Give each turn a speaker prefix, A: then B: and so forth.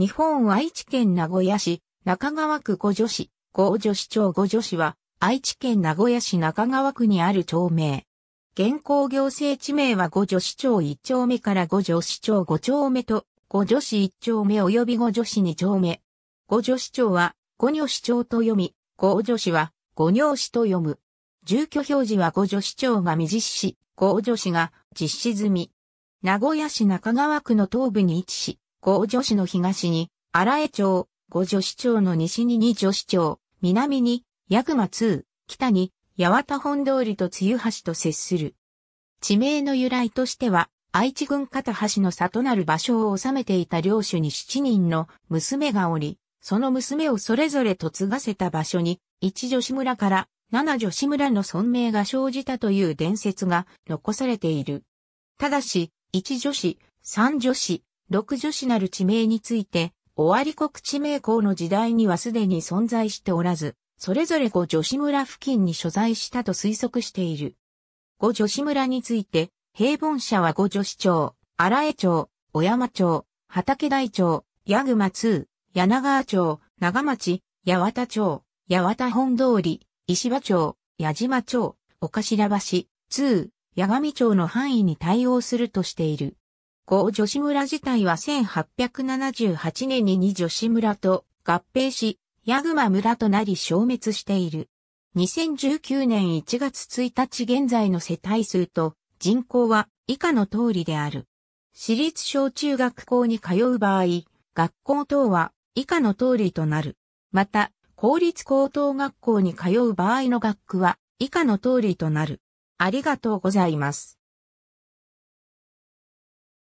A: 日本愛知県名古屋市、中川区五女市、五女市長五女市は、愛知県名古屋市中川区にある町名。現行行政地名は五女市長一丁目から五女市長五丁目と、五女市一丁目及び五女市二丁目。五女市長は、五女市長と読み、五女市は、五女市と読む。住居表示は五女市長が未実施、五女市が実施済み。名古屋市中川区の東部に位置し、五女市の東に、荒江町、五女市町の西に二女市町、南に、八熊通、北に、八幡本通りと雨橋と接する。地名の由来としては、愛知郡片橋の里なる場所を治めていた領主に七人の娘がおり、その娘をそれぞれ嫁がせた場所に、一女子村から七女子村の存名が生じたという伝説が残されている。ただし、一女子、三女子、六女子なる地名について、尾張国地名校の時代にはすでに存在しておらず、それぞれ五女子村付近に所在したと推測している。五女子村について、平凡社は五女子町、荒江町、小山町、畑台町、矢熊2、柳川町、長町、八幡町、八幡本通り、石場町、矢島町、岡白橋、2、八神町の範囲に対応するとしている。五女子村自体は1878年に二女子村と合併し、ヤグマ村となり消滅している。2019年1月1日現在の世帯数と人口は以下の通りである。私立小中学校に通う場合、学校等は以下の通りとなる。また、公立高等学校に通う場合の学区は以下の通りとなる。ありがとうございます。